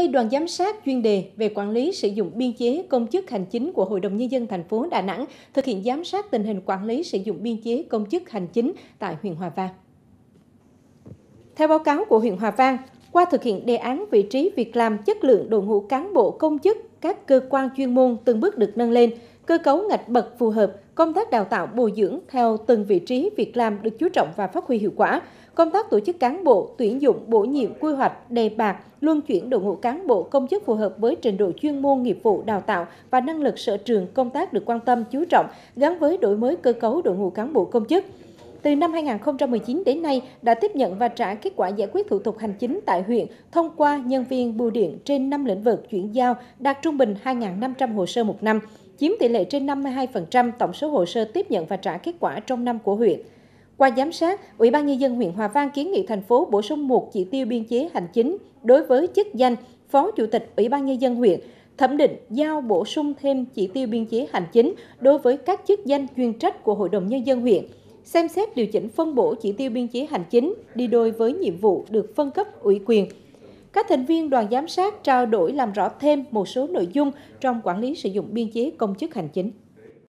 nay, đoàn giám sát chuyên đề về quản lý sử dụng biên chế công chức hành chính của Hội đồng Nhân dân thành phố Đà Nẵng thực hiện giám sát tình hình quản lý sử dụng biên chế công chức hành chính tại huyện Hòa Vang. Theo báo cáo của huyện Hòa Vang, qua thực hiện đề án vị trí việc làm chất lượng đội ngũ cán bộ công chức các cơ quan chuyên môn từng bước được nâng lên, cơ cấu ngạch bậc phù hợp, công tác đào tạo bồi dưỡng theo từng vị trí việc làm được chú trọng và phát huy hiệu quả, công tác tổ chức cán bộ, tuyển dụng, bổ nhiệm, quy hoạch, đề bạc, luân chuyển đội ngũ cán bộ công chức phù hợp với trình độ chuyên môn nghiệp vụ đào tạo và năng lực sở trường công tác được quan tâm chú trọng gắn với đổi mới cơ cấu đội ngũ cán bộ công chức từ năm 2019 đến nay đã tiếp nhận và trả kết quả giải quyết thủ tục hành chính tại huyện thông qua nhân viên bưu điện trên 5 lĩnh vực chuyển giao, đạt trung bình 2.500 hồ sơ một năm, chiếm tỷ lệ trên 52% tổng số hồ sơ tiếp nhận và trả kết quả trong năm của huyện. Qua giám sát, Ủy ban Nhân dân huyện Hòa Vang kiến nghị thành phố bổ sung một chỉ tiêu biên chế hành chính đối với chức danh Phó Chủ tịch Ủy ban Nhân dân huyện, thẩm định giao bổ sung thêm chỉ tiêu biên chế hành chính đối với các chức danh chuyên trách của Hội đồng Nhân dân huyện – xem xét điều chỉnh phân bổ chỉ tiêu biên chế hành chính đi đôi với nhiệm vụ được phân cấp ủy quyền. Các thành viên đoàn giám sát trao đổi làm rõ thêm một số nội dung trong quản lý sử dụng biên chế công chức hành chính.